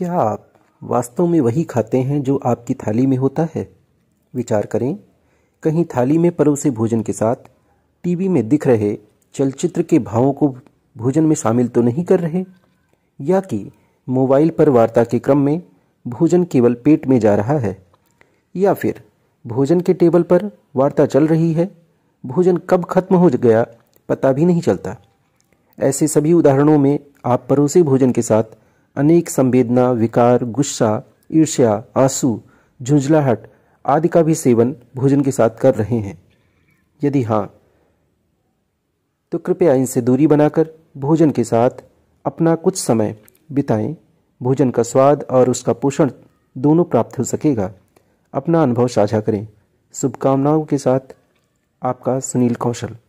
क्या आप वास्तव में वही खाते हैं जो आपकी थाली में होता है विचार करें कहीं थाली में परोसे भोजन के साथ टीवी में दिख रहे चलचित्र के भावों को भोजन में शामिल तो नहीं कर रहे या कि मोबाइल पर वार्ता के क्रम में भोजन केवल पेट में जा रहा है या फिर भोजन के टेबल पर वार्ता चल रही है भोजन कब खत्म हो गया पता भी नहीं चलता ऐसे सभी उदाहरणों में आप परोसे भोजन के साथ अनेक संवेदना विकार गुस्सा ईर्ष्या आंसू झुंझलाहट आदि का भी सेवन भोजन के साथ कर रहे हैं यदि हाँ तो कृपया इनसे दूरी बनाकर भोजन के साथ अपना कुछ समय बिताएं भोजन का स्वाद और उसका पोषण दोनों प्राप्त हो सकेगा अपना अनुभव साझा करें शुभकामनाओं के साथ आपका सुनील कौशल